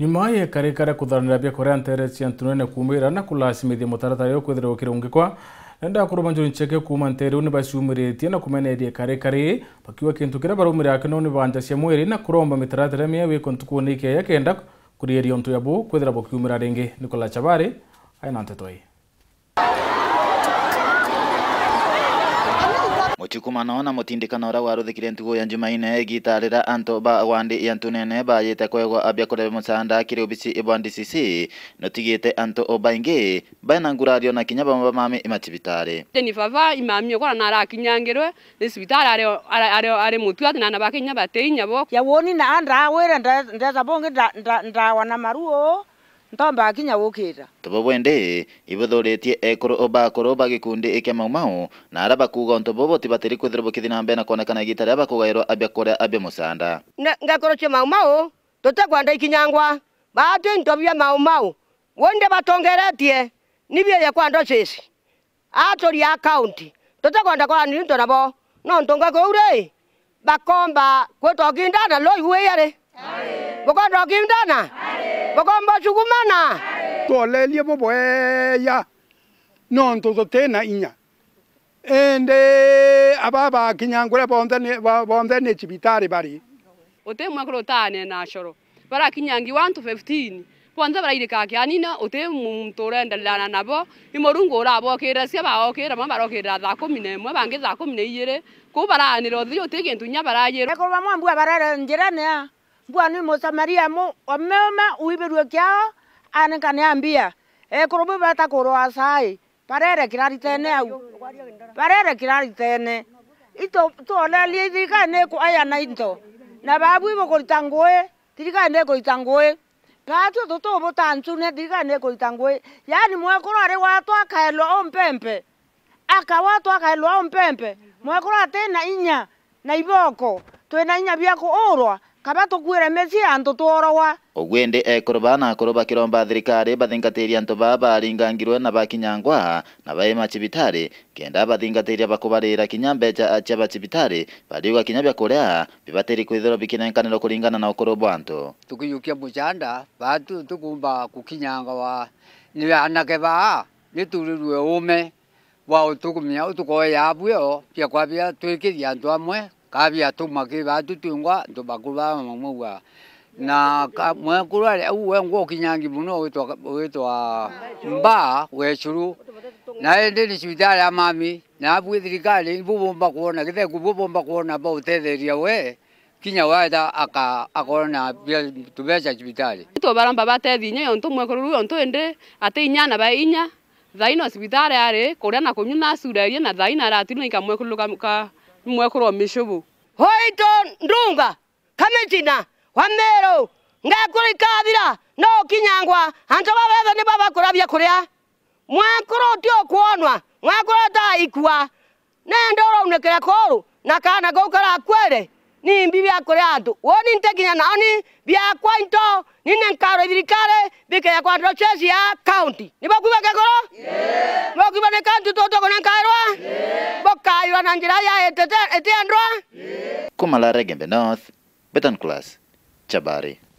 nyuma ya karikara kuthanira bia korea ntere cia ntunene kumira na kulasimithia mutaratara uyu kwithira ukirungikwa nenda kurumanjuri ncheke kuma ntereu ni baciumiritie na kumeneria karikari pakiwa kintu kiria barumira kino ni banja cia mwiri na kuromba mitaratara mia wiko ntukuni ikeya kenda kurieria untu yabu kwithira bukiumira ringi nikola chabari aina ntetoi utuku manona mutindikano uria waruthikire ntugu ya njumaine gitarira anto ba wandi ya ntunene bayite kwegwa abia kurebe musanda kiri ubisi ibwa ndcc notigite antu ubaingi baina ngurario na kinya bamwe bamami imatibitari ni vava imami okora narakinyangirwe ni sibitari are are, ari mutu ati nana bakinya bateinya bo yawoni na andra wera ndaza bonge ndawana maruo ntomba akinya gukira tobo bwende ibuthuretie ekuru obakuru bagikundi ikia maumau na araba kuga ntobobo tibatiri kwithira bukithi na mbere na kuonekana igita ria bakugairwo abia kuria abia musanda ngakorochia maumau kwanda ikinyangwa baati ntobia maumau wonde batongeretie nibie yakwanda sisi atoria akaunti tutakwanda koraniri ntonabo no ntonga koure bakomba kwetogindana loiweyare bukondogi mdana Bokombo chukumana. Tuolelie boboeya. Nonto zotena inya. Ende ababa kinyangure bonthe bonthe ne chibitari bari. Utemwa kurotane na shoro. Bara kinyangi 15 kwanza barairikakia nina uti muntu urendelana nabo ni murungu urabokire cia baokire mamwe barokirira thaa kumi na imwe bangi thaa kumi na igiri kuu baranira uthi uti gintu nya barayirwo kurwa mwambua barere njirania bwana musamaria mu omeme uibirwe kiao ani kaniambia ekorobo beta kurwa sai parere kirari tene au parere kirari tene ito tuolelie thirikari nikwayana into na babu ibukurita ngui thirikari nikurita ngui batwe tutubutanchune thirikari nikurita ngui yani mwekuru ari watw akaelwa ompempe akawatw akaelwa ompempe mwekuru atena inya na iboko na inya bia kuurwa kaba tukwire mesi antu tworowa ogwende ekũrũ nakuroba kiromba thirikari bathingatĩrie antu baa baringangirwe na bakinyangwa na baĩ macibitarĩ kenda bathingatĩria bakubarĩra kinya mbeca cia bacibitarĩ bariuga kinya bya kũrĩa bibatĩri kwithirwo bikinenganĩrwo kũringana na ũkũrũ antu tukiyukia mũcanda batu tukumba kukinyangawa nĩ anake baa nĩturirwe ũme wa ũtũkũmya ũtũkoya yabwĩo biakwa bia twĩkĩria antu amwe kavia tumaki vatutingwa ntuvaku vamamauwa na mwekulwale au wengwa ukinyangi muno witwa witwa mba wechuru na ndi ni cibitari amami na abwi thirikari bubomba kuona githengu bubomba kuona ba utetheria we kinya wada aka akona bia tubeca cibitari to baramba batethinya yo ntumwe kururu yo ntuindi ate inyana ba inya thaino cibitari ari kuria na kunyuna surerie na thaina ratinu ikamwe kuluka mwekirwo mishubu hoito ndunga kamitina wamero ngakurikavira no kinyangwa anto bawethe ni babakuravya kuria mwekirwo tio kuonwa mwekirwo ta ikua ndoro uraunekire kuru na kana kau karakwere nimbi byakore andu woni ntekinya naoni kwa into nine nkaro thirikari ya kwa ndiro chesi ya kaunti nibakuba kekoro yeah. nibakuba ne county kaunti totoko nenkairwa yeah ayo nanjira ya etete etiendwa kumala regembe north betan class chabari